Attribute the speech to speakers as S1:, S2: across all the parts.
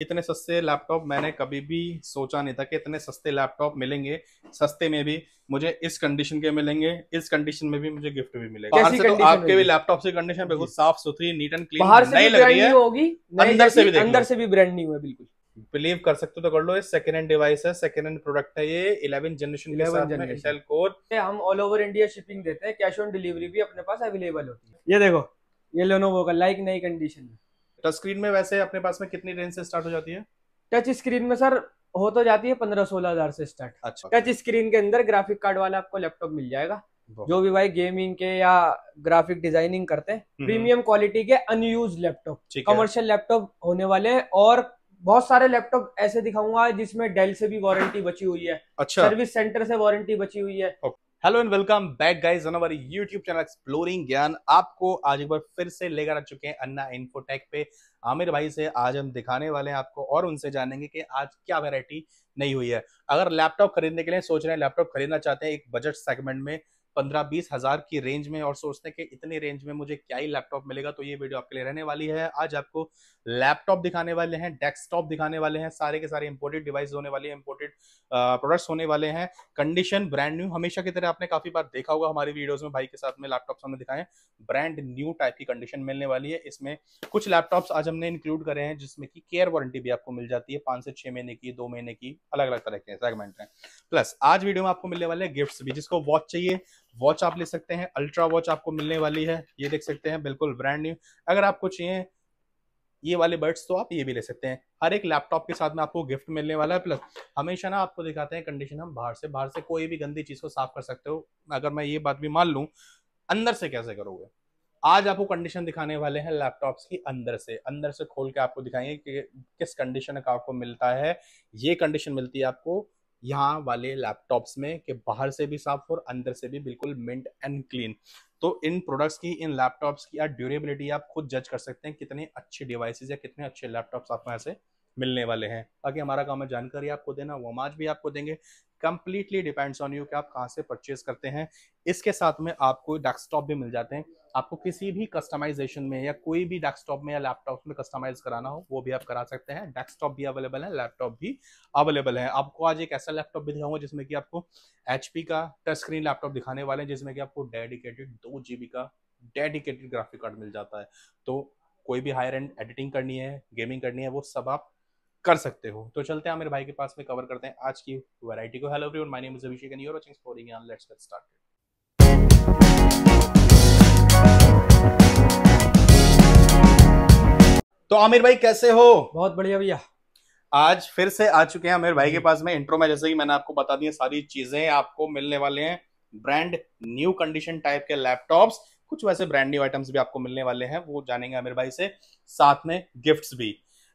S1: इतने सस्ते लैपटॉप मैंने कभी भी सोचा नहीं था कि इतने सस्ते लैपटॉप मिलेंगे सस्ते में भी मुझे इस कंडीशन के मिलेंगे इस कंडीशन में भी मुझे गिफ्ट भी मिलेगा बाहर से तो आपके भी लैपटॉप से कंडीशन बिल्कुल साफ सुथरी नीट एंड क्लीन बाहर से लग रही है होगी अंदर से भी अंदर
S2: से भी ब्रांड न्यू
S1: है बिल्कुल बिलीव कर सकते हो तो कर लो ये सेकंड हैंड डिवाइस है सेकंड हैंड प्रोडक्ट है ये इलेवन जनरेशन के
S2: कोर हम ऑल ओवर इंडिया शिपिंग देते हैं कैश ऑन डिलीवरी भी अपने पास अवेलेबल होती है ये देखो ये लोनोवो का लाइक नई कंडीशन में टच स्क्रीन में वैसे अपने पास में कितनी रेंज से स्टार्ट हो जाती है टच स्क्रीन में सर हो तो जाती है पंद्रह सोलह हजार से स्टार्ट अच्छा टच स्क्रीन के अंदर ग्राफिक कार्ड वाला आपको लैपटॉप मिल जाएगा जो भी भाई गेमिंग के या ग्राफिक डिजाइनिंग करते हैं प्रीमियम हम्म। क्वालिटी के अनयूज लैपटॉप कमर्शियल लैपटॉप होने वाले हैं और बहुत सारे लैपटॉप ऐसे दिखाऊंगा जिसमें डेल से भी वारंटी बची हुई है अच्छा सर्विस सेंटर से वारंटी बची हुई है
S1: hello and welcome back guys on YouTube channel exploring Gyan आपको आज एक बार फिर से लेकर आ चुके हैं अन्ना इन्फोटेक पे आमिर भाई से आज हम दिखाने वाले हैं आपको और उनसे जानेंगे कि आज क्या वैरायटी नहीं हुई है अगर लैपटॉप खरीदने के लिए सोच रहे हैं लैपटॉप खरीदना चाहते हैं एक बजट सेगमेंट में पंद्रह बीस हजार की रेंज में और सोचते हैं कि इतने रेंज में मुझे क्या ही लैपटॉप मिलेगा तो ये वीडियो आपके लिए रहने वाली है आज आपको लैपटॉप दिखाने वाले हैं डेस्कटॉप दिखाने वाले हैं सारे के सारे इंपोर्टेड डिवाइस होने वाले हैं इंपोर्टेड प्रोडक्ट्स होने वाले हैं कंडीशन ब्रांड न्यू हमेशा की तरह आपने काफी बार देखा होगा हमारी वीडियोज में भाई के साथ में लैपटॉप हमने दिखाए ब्रांड न्यू टाइप की कंडीशन मिलने वाली है इसमें कुछ लैपटॉप्स आज हमने इंक्लूड करे हैं जिसमें की केयर वारंटी भी आपको मिल जाती है पांच से छह महीने की दो महीने की अलग अलग तरह के सेगमेंट है प्लस आज वीडियो में आपको मिलने वाले गिफ्ट भी जिसको वॉच चाहिए वॉच आप ले सकते हैं अल्ट्रा वॉच आपको मिलने वाली है ये देख सकते हैं बिल्कुल ब्रांड न्यू अगर आपको चाहिए ये वाले बर्ड्स तो आप ये भी ले सकते हैं हर एक लैपटॉप के साथ में आपको गिफ्ट मिलने वाला है प्लस हमेशा ना आपको दिखाते हैं कंडीशन हम बाहर से बाहर से कोई भी गंदी चीज़ को साफ कर सकते हो अगर मैं ये बात भी मान लूँ अंदर से कैसे करोगे आज आपको कंडीशन दिखाने वाले हैं लैपटॉप्स की अंदर से अंदर से खोल के आपको दिखाएंगे कि किस कंडीशन का आपको मिलता है ये कंडीशन मिलती है आपको यहाँ वाले लैपटॉप्स में कि बाहर से भी साफ और अंदर से भी बिल्कुल मिंट एंड क्लीन तो इन प्रोडक्ट्स की इन लैपटॉप्स की या ड्यूरेबिलिटी आप खुद जज कर सकते हैं कितने अच्छे डिवाइसेस या कितने अच्छे लैपटॉप्स आपको ऐसे मिलने वाले हैं बाकी हमारा काम है जानकारी आपको देना वो माज भी आपको देंगे कंप्लीटली डिपेंड्स ऑन यू कि आप कहाँ से परचेज करते हैं इसके साथ में आपको डेस्कटॉप भी मिल जाते हैं आपको किसी भी कस्टमाइजेशन में या कोई भी डेस्कटॉप में या लैपटॉप में कस्टमाइज कराना हो वो भी आप करा सकते हैं डेस्कटॉप भी अवेलेबल है लैपटॉप भी अवेलेबल है आपको आज एक ऐसा लैपटॉप भी दिखाऊंगा जिसमें कि आपको एच का टच स्क्रीन लैपटॉप दिखाने वाले हैं जिसमें कि आपको डेडिकेटेड दो का डेडिकेटेड ग्राफिक कार्ड मिल जाता है तो कोई भी हायर एंड एडिटिंग करनी है गेमिंग करनी है वो सब आप कर सकते हो तो चलते हैं मेरे भाई के पास में कवर करते हैं आज की वैरायटी को hello everyone my name is Abhishek and you are watching स्पोरिंग लेट्स गेट स्टार्टेड तो आमिर भाई कैसे हो बहुत बढ़िया भैया आज फिर से आ चुके हैं आमिर भाई के पास में इंट्रो में जैसे कि मैंने आपको बता दी सारी चीजें आपको मिलने वाले हैं ब्रांड न्यू कंडीशन टाइप के लैपटॉप्स कुछ वैसे ब्रांड न्यू आइटम्स भी आपको मिलने वाले हैं वो जानेंगे आमिर भाई से साथ में गिफ्ट्स भी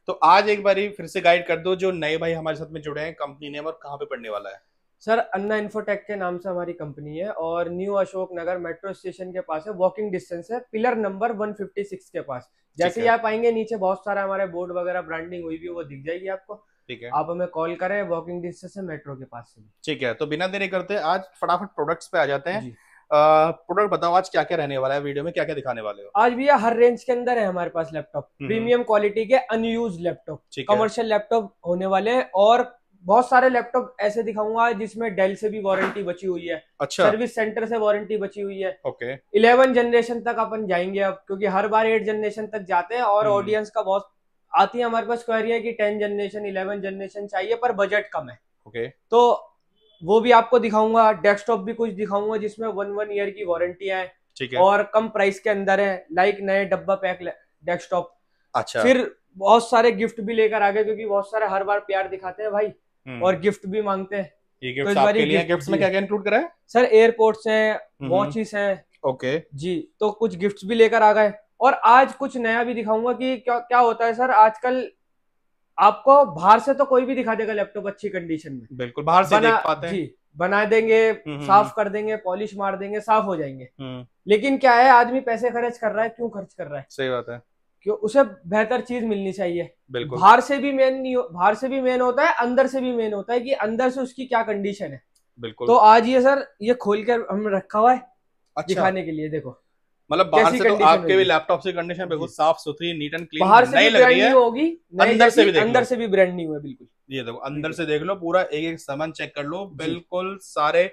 S1: तो आज एक बार फिर से गाइड कर दो जो नए भाई हमारे साथ में जुड़े हैं कंपनी नेम और कहाँ पे पढ़ने वाला है
S2: सर अन्ना इन्फोटेक के नाम से हमारी कंपनी है और new Ashok Nagar metro station के पास है वॉकिंग डिस्टेंस है पिलर नंबर 156 के पास जैसे ही आप आएंगे नीचे बहुत सारा हमारे बोर्ड वगैरह ब्रांडिंग हुई भी वो दिख जाएगी आपको ठीक है आप हमें कॉल करें वॉकिंग डिस्टेंस है मेट्रो के पास से
S1: ठीक है तो बिना देरी करते आज फटाफट प्रोडक्ट्स पे आ जाते हैं प्रोडक्ट बताओ आज क्या क्या रहने वाला है वीडियो में क्या क्या दिखाने वाले हो
S2: आज भैया हर रेंज के अंदर है हमारे पास लैपटॉप प्रीमियम क्वालिटी के अनयूज लैपटॉप कमर्शियल लैपटॉप होने वाले हैं और बहुत सारे लैपटॉप ऐसे दिखाऊंगा जिसमें डेल से भी वारंटी बची हुई है अच्छा सर्विस सेंटर से वारंटी बची हुई है ओके इलेवन जनरेशन तक अपन जाएंगे अब क्योंकि हर बार एट जनरेशन तक जाते हैं और ऑडियंस हम्म। का बहुत आती है हमारे पास क्वेरी है कि टेन जनरेशन इलेवन जनरेशन चाहिए पर बजट कम है ओके तो वो भी आपको दिखाऊंगा डेस्कटॉप भी कुछ दिखाऊंगा जिसमें वन वन ईयर की वारंटी हैं ठीक है और कम प्राइस के अंदर है लाइक नए डब्बा पैक डेस्कटॉप अच्छा फिर बहुत सारे गिफ्ट भी लेकर आ गए क्योंकि बहुत सारे हर बार प्यार दिखाते हैं भाई हम्म। और गिफ्ट भी मांगते हैं ये एयरपोर्ट तो आपके लिए में क्या क्या इंक्लूड करा है सर एयरपोर्ट्स हैं वॉचेस हम्म। हैं ओके जी तो कुछ गिफ्ट्स भी लेकर आ गए और आज कुछ नया भी दिखाऊंगा कि क्या क्या होता है सर आजकल आपको बाहर से तो कोई भी दिखा देगा लैपटॉप अच्छी कंडीशन में बिल्कुल बाहर से देख पाते हैं जी बना देंगे हम्म, साफ कर देंगे पॉलिश मार देंगे साफ हो जाएंगे लेकिन क्या है आदमी पैसे खर्च कर रहा है क्यों खर्च कर रहा है सही बात है क्यों उसे बेहतर चीज मिलनी चाहिए बिल्कुल बाहर से भी मेन नहीं बाहर से भी मेन होता है अंदर से भी मेन होता है कि अंदर से उसकी क्या कंडीशन है बिल्कुल तो आज ये सर ये खोल कर हमने रखा हुआ है अच्छा। दिखाने के लिए देखो
S1: मतलब बाहर से तो आपके भी लैपटॉप से कंडीशन बिल्कुल साफ सुथरी नीट एंड क्लीन बाहर से लग रही है होगी
S2: अंदर से भी अंदर से भी ब्रांड न्यू है बिल्कुल
S1: ये देखो अंदर से देख लो पूरा एक एक सामान चेक कर लो बिल्कुल सारे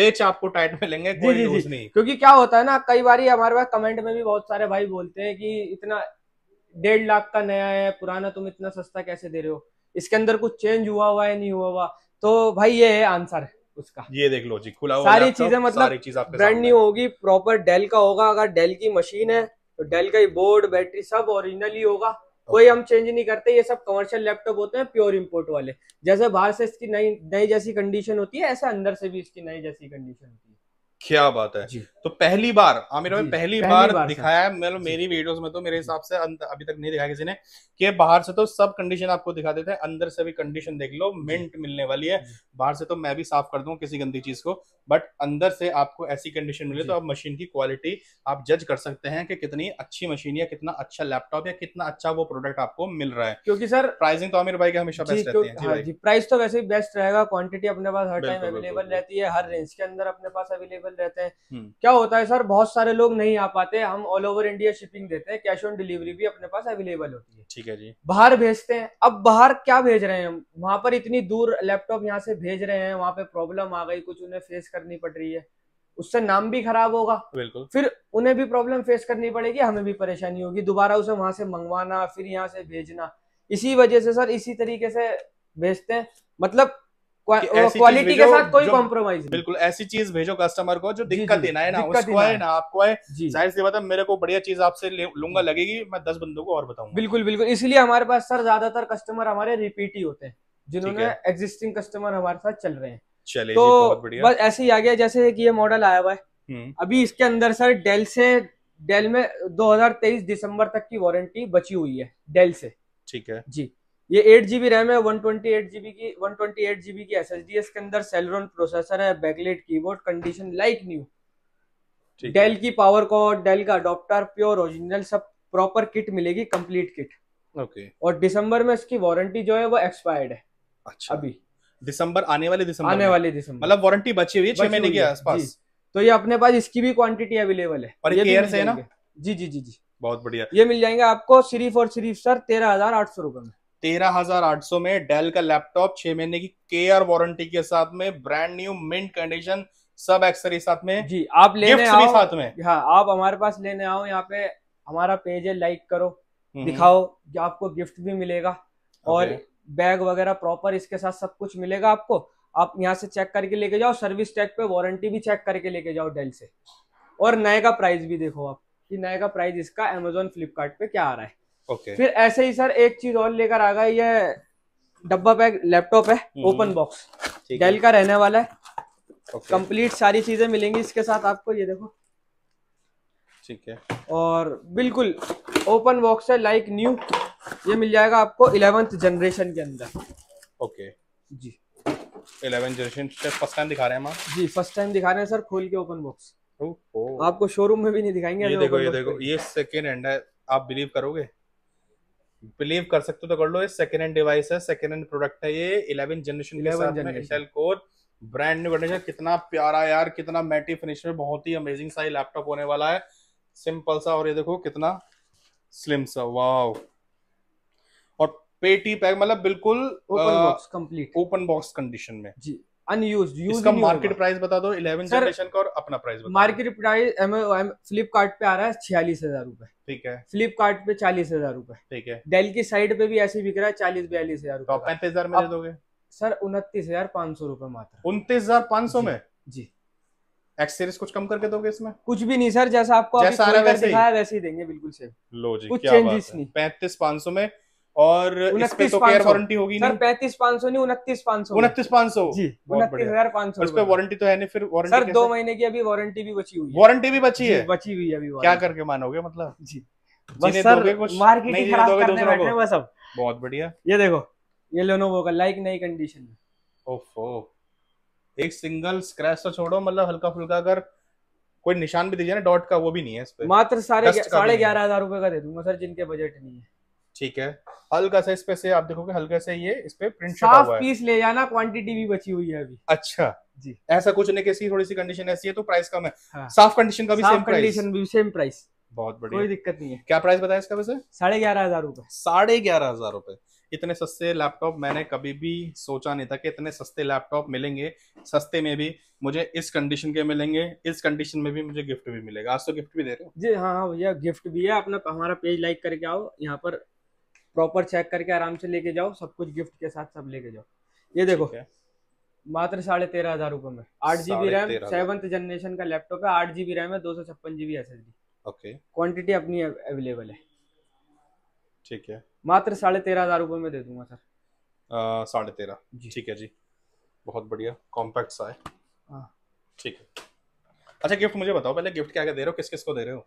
S1: पेच आपको टाइट मिलेंगे कोई लूज नहीं
S2: क्योंकि क्या होता है ना कई बार हमारे पास कमेंट में भी बहुत सारे भाई बोलते हैं कि इतना डेढ़ लाख का नया है पुराना तुम इतना सस्ता कैसे दे रहे हो इसके अंदर कुछ चेंज हुआ हुआ है नहीं हुआ हुआ तो भाई ये है आंसर उसका
S1: ये देख लो जी खुला सारी चीजें मतलब ब्रांड न्यू
S2: होगी प्रॉपर डेल का होगा अगर डेल की मशीन है तो डेल का ही बोर्ड बैटरी सब ओरिजिनल ही होगा कोई हम चेंज नहीं करते ये सब कमर्शियल लैपटॉप होते हैं प्योर इंपोर्ट वाले जैसे बाहर से इसकी नई नई जैसी कंडीशन होती है ऐसे अंदर से भी इसकी नई जैसी कंडीशन होती है
S1: क्या बात है तो पहली बार आमिर पहली, पहली बार, बार दिखाया है मतलब मेरी वीडियोस में तो मेरे हिसाब से अभी तक नहीं दिखाया किसी ने कि बाहर से तो सब कंडीशन आपको दिखा देते हैं अंदर से भी कंडीशन देख लो मिंट मिलने वाली है बाहर से तो मैं भी साफ कर दूं किसी गंदी चीज को बट अंदर से आपको ऐसी कंडीशन मिले तो आप मशीन की क्वालिटी आप जज कर सकते हैं कि कितनी अच्छी मशीन या कितना अच्छा लैपटॉप या कितना अच्छा वो प्रोडक्ट आपको मिल रहा है क्योंकि सर प्राइसिंग तो आमिर भाई के हमेशा बेस्ट रहती है जी, हाँ जी
S2: प्राइस तो वैसे ही बेस्ट रहेगा क्वांटिटी अपने पास हर टाइम अवेलेबल रहती है हर रेंज के अंदर अपने पास अवेलेबल रहते हैं हम्म। क्या होता है सर बहुत सारे लोग नहीं आ पाते हम ऑल ओवर इंडिया शिपिंग देते हैं कैश ऑन डिलीवरी भी अपने पास अवेलेबल होती है ठीक है जी बाहर भेजते हैं अब बाहर क्या भेज रहे हैं वहां पर इतनी दूर लैपटॉप यहाँ से भेज रहे हैं वहां पे प्रॉब्लम आ गई कुछ उन्हें फेस कर करनी पड़ रही है उससे नाम भी खराब होगा बिल्कुल फिर उन्हें भी प्रॉब्लम फेस करनी पड़ेगी हमें भी परेशानी होगी दोबारा उसे वहां से मंगवाना फिर यहाँ से भेजना इसी वजह से सर इसी तरीके से भेजते हैं मतलब क्वालिटी के साथ कोई कॉम्प्रोमाइज बिल्कुल
S1: ऐसी चीज भेजो कस्टमर को जो दिक्कत देना है ना उसको है ना आपको है जाहिर सी बात है मेरे को बढ़िया चीज आपसे लूंगा लगेगी मैं दस बंदों को और बताऊंगा
S2: बिल्कुल बिल्कुल इसलिए हमारे पास सर ज्यादातर कस्टमर हमारे रिपीट ही होते हैं जिन्होंने एग्जिस्टिंग कस्टमर हमारे साथ चल रहे हैं चले तो बस ऐसे ही आ गया जैसे कि ये मॉडल आया हुआ है हम्म। अभी इसके अंदर सर डेल से डेल में 2023 दिसंबर तक की वारंटी बची हुई है डेल से ठीक है जी ये एट जीबी रैम है वन ट्वेंटी एट जीबी की वन ट्वेंटी एट जीबी की एस एस डी इसके अंदर सेलरोन प्रोसेसर है backlit keyboard condition like new Dell की पावर कॉर्ड डेल का अडोप्टर प्योर ओरिजिनल सब प्रॉपर किट मिलेगी कंप्लीट किट ओके और दिसंबर में इसकी वारंटी जो है वो एक्सपायर्ड है अच्छा अभी दिसंबर आने वाले दिसंबर आने वाले दिसंबर मतलब वारंटी बची हुई है छह महीने के आसपास तो ये अपने पास इसकी भी क्वांटिटी अवेलेबल है पर ये से ना जी जी जी जी बहुत बढ़िया ये मिल जाएंगे आपको सिर्फ और सिर्फ सर तेरह हजार आठ सौ रुपए में तेरह हजार आठ
S1: सौ में डेल का लैपटॉप छह महीने की केयर वारंटी के साथ में ब्रांड न्यू मिंट कंडीशन
S2: सब एक्सरी साथ में जी आप लेने आओ साथ में हाँ आप हमारे पास लेने आओ यहाँ पे हमारा पेज है लाइक करो हम्म। दिखाओ आपको गिफ्ट भी मिलेगा और बैग वगैरह प्रॉपर इसके साथ सब कुछ मिलेगा आपको आप यहाँ से चेक करके लेके जाओ सर्विस टैग पे वारंटी भी चेक करके लेके जाओ डेल से और नए का प्राइस भी देखो आप कि नए का प्राइस इसका अमेजोन फ्लिपकार्ट पे क्या आ रहा है ओके फिर ऐसे ही सर एक चीज और लेकर आ गए ये डब्बा बैग लैपटॉप है open hmm, box hmm. Dell का रहने वाला है कंप्लीट सारी चीजें मिलेंगी इसके साथ आपको ये देखो ठीक है और बिल्कुल ओपन बॉक्स है लाइक न्यू ये मिल जाएगा आपको इलेवेंथ जनरेशन के अंदर
S1: ओके जी इलेवन जनरेशन फर्स्ट टाइम दिखा रहे हैं
S2: जी फर्स्ट टाइम दिखा रहे हैं सर खोल के ओपन बॉक्स आपको शोरूम में भी नहीं दिखाएंगे ये देखो ये देखो ये
S1: सेकेंड हैंड है आप बिलीव करोगे बिलीव कर सकते हो तो कर लो ये सेकेंड हैंड डिवाइस है सेकेंड हैंड प्रोडक्ट है ये eleven generation eleven core brand new condition कितना प्यारा यार कितना मैटी फिनिश में बहुत ही अमेजिंग सा ये लैपटॉप होने वाला है सिंपल सा और ये देखो कितना स्लिम सा वाव और पेटी पैक मतलब
S2: बिल्कुल ओपन बॉक्स कंडीशन में जी अनयूज यूज इसका मार्केट प्राइस बता दो इलेवन जनरेशन
S1: का और अपना प्राइस बता
S2: मार्केट प्राइस फ्लिपकार्ट पे आ रहा है छियालीस हजार रूपए ठीक है फ्लिपकार्ट पे चालीस हजार रूपए ठीक है डेल की साइड पे भी ऐसे बिक रहा है चालीस बयालीस हजार रूपए तो पैंतीस हजार में दे दोगे सर उनतीस हजार पाँच सौ रूपये मात्र उनतीस हजार पाँच सौ में जी एक्स सीरीज कुछ कम करके दोगे इसमें कुछ भी नहीं सर जैसा आपको जैसा अभी वैसे दिखाया वैसे ही देंगे
S1: बिल्कुल से लो जी कुछ चेंजेस नहीं पैंतीस पाँच सौ में और तो केयर वारंटी होगी नहीं
S2: पैंतीस पाँच सौ नहीं उनतीस पाँच सौ उनतीस
S1: पाँच सौ जी उनतीस हजार पाँच सौ वारंटी
S2: तो है नहीं फिर वारंटी सर दो महीने की अभी वारंटी भी बची हुई है वारंटी भी बची है
S1: बची हुई है अभी क्या करके मानोगे मतलब जी बस सर मार्केटिंग खराब करने बैठे बस
S2: अब बहुत बढ़िया ये देखो
S1: ये लेनोवो का लाइक नई कंडीशन में ओफो एक सिंगल स्क्रैच तो छोड़ो मतलब हल्का फुल्का अगर कोई निशान भी दीजिए ना डॉट का वो भी नहीं है इस पे मात्र सारे साढ़े ग्यारह
S2: हजार रुपए का दे दूंगा सर जिनके बजट नहीं है
S1: ठीक है हल्का सा इस पे से आप देखोगे हल्का सा ये इस पे प्रिंट हुआ है पीस
S2: ले जाना क्वांटिटी भी बची हुई है अभी
S1: अच्छा जी ऐसा कुछ नहीं कैसी थोड़ी सी कंडीशन ऐसी है तो प्राइस कम है हाँ। साफ कंडीशन का भी सेम कंडीशन
S2: भी सेम प्राइस बहुत बढ़िया कोई
S1: दिक्कत नहीं है क्या प्राइस बताया इसका वैसे साढ़े ग्यारह हजार रूपए साढ़े ग्यारह हजार रूपए इतने सस्ते लैपटॉप मैंने कभी भी सोचा नहीं था कि इतने सस्ते लैपटॉप मिलेंगे सस्ते में भी मुझे इस कंडीशन के मिलेंगे इस कंडीशन में भी मुझे गिफ्ट भी मिलेगा आज तो गिफ्ट भी दे रहे हो
S2: जी हाँ हाँ भैया गिफ्ट भी है अपना हमारा पेज लाइक करके आओ यहाँ पर प्रॉपर चेक करके आराम से लेके जाओ सब कुछ गिफ्ट के साथ सब लेके जाओ ये देखो मात्र साढ़े तेरह हजार रुपए में आठ जीबी रैम सेवंथ जनरेशन का लैपटॉप है आठ जीबी रैम है दो सौ छप्पन GB S S D okay quantity अपनी अवेलेबल है ठीक है मात्र साढ़े तेरह हज़ार रुपये में दे दूंगा सर
S1: साढ़े तेरह ठीक है जी बहुत बढ़िया कॉम्पैक्ट सा है
S2: हाँ। ठीक है अच्छा गिफ्ट मुझे बताओ पहले गिफ्ट क्या क्या दे रहे हो किस किस को दे रहे हो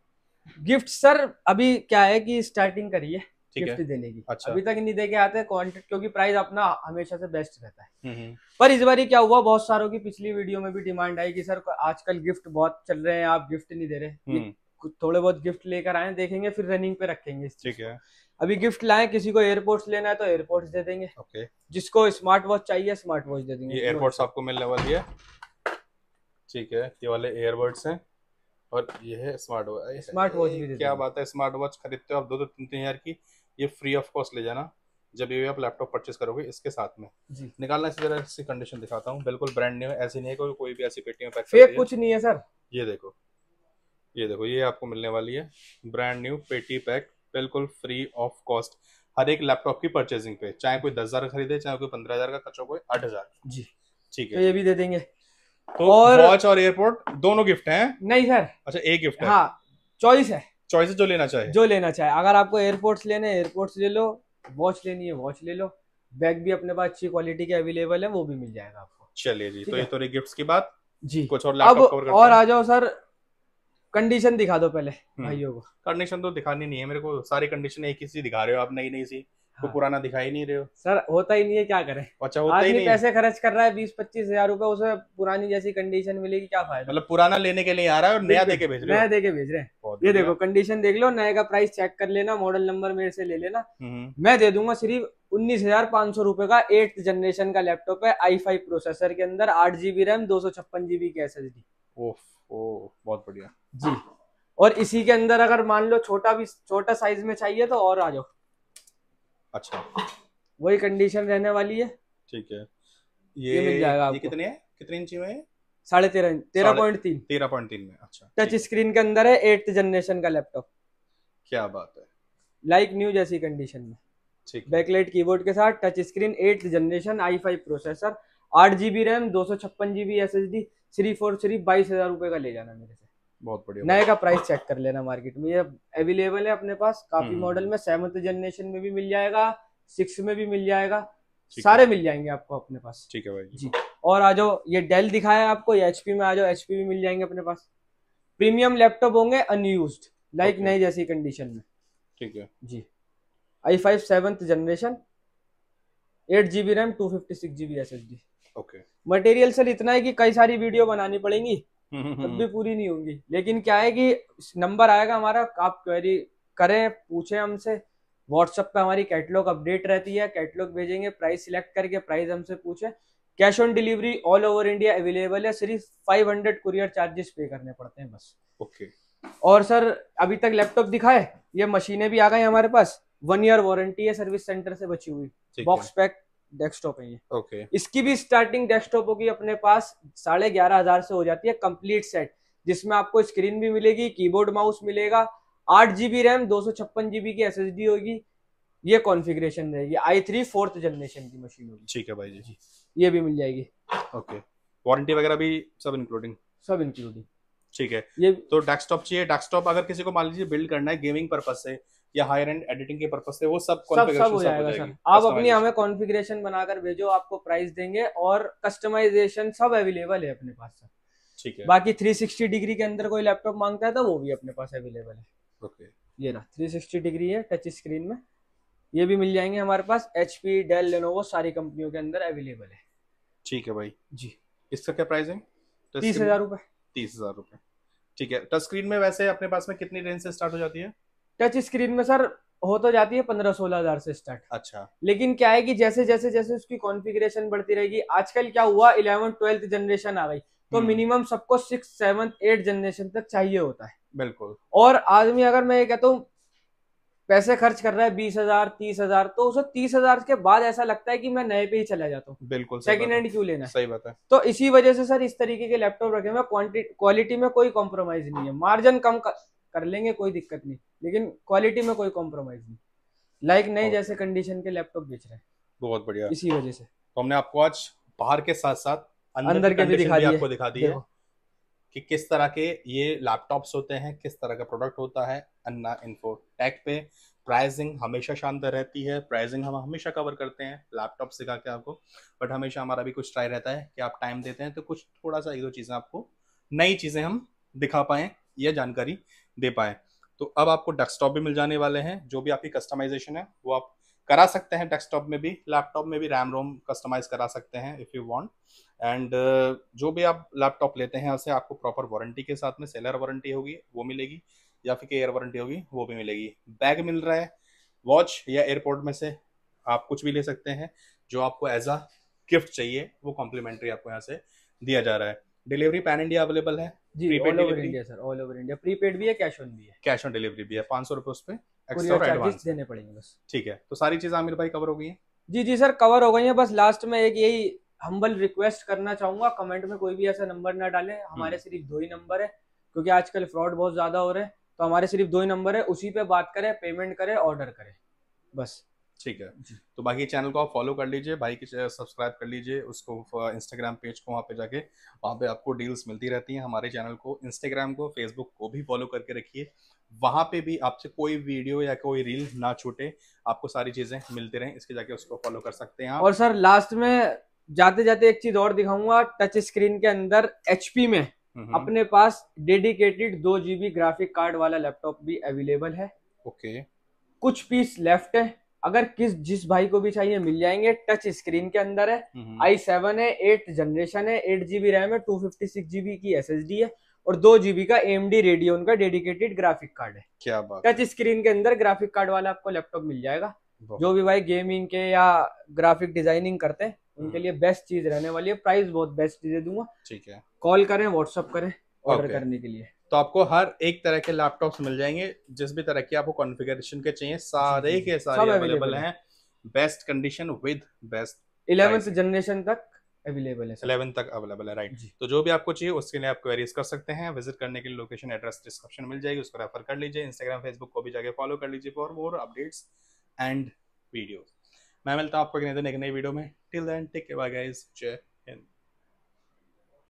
S2: गिफ्ट सर अभी क्या है कि स्टार्टिंग करिए गिफ्ट देने की अच्छा। अभी तक नहीं दे के आते क्वांटिटी क्योंकि प्राइस अपना हमेशा से बेस्ट रहता है हम्म, हम्म। पर इस बार क्या हुआ बहुत सारों की पिछली वीडियो में भी डिमांड आई कि सर आजकल गिफ्ट बहुत चल रहे हैं आप गिफ्ट नहीं दे रहे हम्म। थोड़े बहुत गिफ्ट लेकर आए देखेंगे फिर रनिंग पे रखेंगे ठीक है अभी गिफ्ट लाए किसी को एयरपोर्ट्स लेना है तो एयरपोर्ट्स दे देंगे ओके जिसको स्मार्ट वॉच चाहिए स्मार्ट वॉच दे देंगे ये एयरपोर्ट्स
S1: आपको मिलने वाली है ठीक है ये वाले एयरबर्ड्स हैं और ये है स्मार्ट वॉच
S2: स्मार्ट वॉच भी
S1: क्या बात है स्मार्ट वॉच खरीदते हो आप दो दो तीन तीन हजार की ये फ्री ऑफ कॉस्ट ले जाना जब ये आप लैपटॉप परचेस करोगे इसके साथ में जी निकालना इसी तरह इसकी कंडीशन दिखाता हूँ बिल्कुल ब्रांड न्यू है ऐसी नहीं है कोई कोई भी ऐसी पेटी में पैक कुछ नहीं है सर ये देखो ये देखो ये आपको मिलने वाली है ब्रांड न्यू पेटी पैक बिल्कुल फ्री ऑफ कॉस्ट हर एक लैपटॉप की परचेजिंग पे चाहे कोई दस हजार खरीदे चाहे कोई पंद्रह हजार का खर्चा कोई आठ हजार जी ठीक है तो ये भी
S2: दे देंगे तो और वॉच और एयरपोर्ट दोनों गिफ्ट हैं नहीं सर अच्छा एक गिफ्ट है हाँ चॉइस है चॉइस जो लेना चाहे जो लेना चाहे अगर आपको एयरपोर्ट्स लेने एयरपोर्ट्स ले लो वॉच लेनी है वॉच ले लो बैग भी अपने पास अच्छी क्वालिटी के अवेलेबल है वो भी मिल जाएगा आपको
S1: चलिए जी तो ये तो गिफ्ट की बात जी कुछ और अब और आ
S2: जाओ सर कंडीशन दिखा दो पहले हम्म। भाइयों को
S1: कंडीशन तो दिखानी नहीं है मेरे को सारी कंडीशन एक ही सी दिखा रहे हो आप नई नई सी हाँ। पुराना दिखाई नहीं रहे हो सर होता
S2: ही नहीं है क्या करें अच्छा होता ही नहीं पैसे खर्च कर रहा है बीस पच्चीस हजार रूपए उसे पुरानी जैसी कंडीशन मिलेगी क्या फायदा मतलब पुराना लेने के लिए आ रहा है और नया देके भेज रहे नया देके भेज रहे हैं ये देखो कंडीशन देख लो नए का प्राइस चेक कर लेना मॉडल नंबर मेरे से ले लेना हम्म। मैं दे दूंगा सिर्फ उन्नीस हजार पांच सौ रूपये का एट्थ जनरेशन का लैपटॉप है आई फाइव प्रोसेसर के अंदर आठ जीबी रैम दो सौ छप्पन जीबी की एस एस डी
S1: ओफ ओफ बहुत बढ़िया जी
S2: और इसी के अंदर अगर मान लो छोटा भी छोटा साइज में चाहिए तो और आ जाओ अच्छा वही कंडीशन रहने वाली है
S1: ठीक है ये, ये मिल जाएगा आपको। ये कितने
S2: है कितने इंच में साढ़े तेरह तेरह पॉइंट
S1: तीन तेरह पॉइंट तीन में अच्छा टच
S2: स्क्रीन के अंदर है एट्थ जनरेशन का लैपटॉप क्या बात है लाइक like न्यू जैसी कंडीशन में ठीक बैकलाइट कीबोर्ड के साथ touch screen eighth generation I five processor आठ जी बी रैम दो सौ छप्पन G B S S D three four three बाईस हजार रुपये का ले जाना मेरे से बहुत बढ़िया नए का प्राइस चेक कर लेना मार्केट में ये अवेलेबल है अपने पास काफी मॉडल हम्म। में सेवंथ जनरेशन में भी मिल जाएगा सिक्स में भी मिल जाएगा सारे मिल जाएंगे आपको अपने पास ठीक है भाई जी और आ जाओ ये डेल दिखाया आपको ये एचपी में आ जाओ एचपी भी मिल जाएंगे अपने पास प्रीमियम लैपटॉप होंगे अनयूज लाइक नए जैसी कंडीशन में ठीक है जी I five seventh generation eight G B RAM two fifty six G B S S D okay material sir इतना है कि कई सारी वीडियो बनानी पड़ेंगी हम्म, हम्म, तब भी हम्म। पूरी नहीं होंगी लेकिन क्या है कि नंबर आएगा हमारा आप क्वेरी करें पूछें हमसे व्हाट्सएप पे हमारी कैटलॉग अपडेट रहती है कैटलॉग भेजेंगे प्राइस सिलेक्ट करके प्राइस हमसे पूछे cash on delivery all over India available है सिर्फ हंड्रेड कुरियर चार्जेस पे करने पड़ते हैं बस
S1: ओके okay.
S2: और सर अभी तक लैपटॉप दिखाए ये मशीनें भी आ गई हमारे पास वन ईयर वारंटी है सर्विस सेंटर से बची हुई बॉक्स पैक डेस्कटॉप है ये ओके इसकी भी स्टार्टिंग डेस्कटॉप होगी अपने पास साढ़े ग्यारह हजार से हो जाती है कंप्लीट सेट जिसमें आपको स्क्रीन भी मिलेगी कीबोर्ड माउस मिलेगा आठ जीबी रैम दो सौ छप्पन जीबी की एस एस डी होगी ये कॉन्फ़िगरेशन रहेगी आई थ्री फोर्थ जनरेशन की मशीन
S1: होगी ठीक है भाई जी
S2: ये भी मिल जाएगी
S1: ओके वारंटी वगैरह भी सब इंक्लूडिंग सब इंक्लूडिंग ठीक है ये तो डेस्कटॉप चाहिए डेस्कटॉप अगर किसी को मान लीजिए बिल्ड करना है गेमिंग पर्पज से या हायर एंड एडिटिंग के पर्पज से वो सब सब हो जाएगा सर आप अपनी
S2: हमें कॉन्फ़िगरेशन बनाकर भेजो आपको प्राइस देंगे और कस्टमाइजेशन सब अवेलेबल है अपने पास सर ठीक है बाकी थ्री सिक्सटी डिग्री के अंदर कोई लैपटॉप मांगता है तो वो भी अपने पास अवेलेबल है ओके ये ना थ्री सिक्सटी डिग्री है टच स्क्रीन में ये भी मिल जाएंगे हमारे पास एच पी डेल लेनोवो सारी कंपनियों के अंदर अवेलेबल है
S1: ठीक है भाई जी इसका क्या प्राइस है तीस हजार रुपये तीस हजार रुपये ठीक है टच स्क्रीन में वैसे अपने पास में कितनी रेंज से स्टार्ट हो जाती है
S2: टच स्क्रीन में सर हो तो जाती है पंद्रह सोलह हजार से स्टार्ट अच्छा लेकिन क्या है कि जैसे जैसे जैसे उसकी कॉन्फ़िगरेशन बढ़ती रहेगी आजकल क्या हुआ इलेवन ट्वेल्थ जनरेशन आ गई तो मिनिमम हम्म। सबको सिक्स सेवन्थ एट जनरेशन तक चाहिए होता है बिल्कुल और आदमी अगर मैं ये कहता हूँ पैसे खर्च कर रहा है बीस हजार तीस हजार तो उसे तीस हजार के बाद ऐसा लगता है कि मैं नए पे ही चला जाता हूँ
S1: बिल्कुल सेकंड हैंड क्यों लेना सही बात है
S2: तो इसी वजह से सर इस तरीके के लैपटॉप रखे हुए क्वालिटी में कोई कॉम्प्रोमाइज नहीं है मार्जिन कम कर... कर लेंगे कोई दिक्कत नहीं लेकिन क्वालिटी में कोई कॉम्प्रोमाइज नहीं लाइक like नए जैसे कंडीशन के लैपटॉप बेच रहे हैं
S1: बहुत बढ़िया इसी वजह
S2: से तो हमने आपको
S1: आज बाहर के साथ साथ अंदर, अंदर के भी दिखा भी आपको दिखा दिए कि किस तरह के ये लैपटॉप्स होते हैं किस तरह का प्रोडक्ट होता है अन्ना इन्फो टेक पे प्राइसिंग हमेशा शानदार रहती है प्राइसिंग हम हमेशा कवर करते हैं लैपटॉप सिखा के आपको बट हमेशा हमारा भी कुछ ट्राई रहता है कि आप टाइम देते हैं तो कुछ थोड़ा सा एक दो चीज़ें आपको नई चीज़ें हम दिखा पाएँ यह जानकारी दे पाए तो अब आपको डेस्कटॉप भी मिल जाने वाले हैं जो भी आपकी कस्टमाइजेशन है वो आप करा सकते हैं डेस्कटॉप में भी लैपटॉप में भी रैम रोम कस्टमाइज करा सकते हैं इफ़ यू वांट एंड जो भी आप लैपटॉप लेते हैं उसे आपको प्रॉपर वारंटी के साथ में सेलर वारंटी होगी वो मिलेगी या फिर एयर वारंटी होगी वो भी मिलेगी बैग मिल रहा है वॉच या एयरपोर्ट में से आप कुछ भी ले सकते हैं जो आपको एज अ गिफ्ट चाहिए वो कॉम्प्लीमेंट्री आपको यहाँ से दिया जा रहा है डिलीवरी पैन इंडिया अवेलेबल है जी all over India
S2: sir all over India prepaid भी है कैश ऑन भी है
S1: कैश ऑन डिलीवरी भी है पाँच सौ
S2: रुपये देने पड़ेंगे बस ठीक है तो सारी आमिर भाई कवर हो गई जी जी सर कवर हो गई है बस लास्ट में एक यही हम्बल रिक्वेस्ट करना चाहूंगा कमेंट में कोई भी ऐसा नंबर ना डाले हम्म। हमारे सिर्फ दो ही नंबर है क्योंकि आजकल फ्रॉड बहुत ज़्यादा हो रहे हैं तो हमारे सिर्फ दो ही नंबर है उसी पे बात करें पेमेंट करें ऑर्डर करें
S1: बस ठीक है तो बाकी चैनल को आप फॉलो कर लीजिए भाई की सब्सक्राइब कर लीजिए उसको इंस्टाग्राम पेज को वहाँ पे जाके वहाँ पे आपको डील्स मिलती रहती हैं हमारे चैनल को इंस्टाग्राम को फेसबुक को भी फॉलो करके रखिए वहाँ पे भी आपसे कोई वीडियो या कोई रील ना छूटे आपको सारी चीज़ें मिलती रहें इसके जाके उसको फॉलो कर सकते
S2: हैं और सर लास्ट में जाते जाते एक चीज़ और दिखाऊंगा टच स्क्रीन के अंदर एच में हम्म, हम्म। अपने पास डेडिकेटेड दो जीबी ग्राफिक कार्ड वाला लैपटॉप भी अवेलेबल है ओके कुछ पीस लेफ्ट है अगर किस जिस भाई को भी चाहिए मिल जाएंगे टच स्क्रीन के अंदर है आई हम्म। सेवन है एट जनरेशन है एट जीबी रैम है टू फिफ्टी सिक्स जीबी की एस है और दो जीबी का एम डी रेडियो उनका डेडिकेटेड ग्राफिक कार्ड है
S1: क्या बात टच
S2: स्क्रीन के अंदर ग्राफिक कार्ड वाला आपको लैपटॉप मिल जाएगा जो भी भाई गेमिंग के या ग्राफिक डिजाइनिंग करते हैं उनके हम्म। लिए बेस्ट चीज रहने वाली है प्राइस बहुत बेस्ट चीजें दूंगा ठीक है कॉल करें
S1: व्हाट्सअप करें ऑर्डर okay. करने के लिए तो आपको हर एक तरह के लैपटॉप्स मिल जाएंगे जिस भी तरह की आपको कॉन्फ़िगरेशन के चाहिए सारे के सारे अवेलेबल हैं best condition with
S2: best eleventh generation तक अवेलेबल है
S1: तक अवेलेबल है राइट तो जो भी आपको चाहिए उसके लिए आप क्वेरीज कर सकते हैं विजिट करने के लिए लोकेशन एड्रेस डिस्क्रिप्शन मिल जाएगी उसको रेफर कर लीजिए इंस्टाग्राम फेसबुक को भी जाके फॉलो कर लीजिए for more updates and video मैं मिलता हूँ आपको वीडियो में till then take care guys जय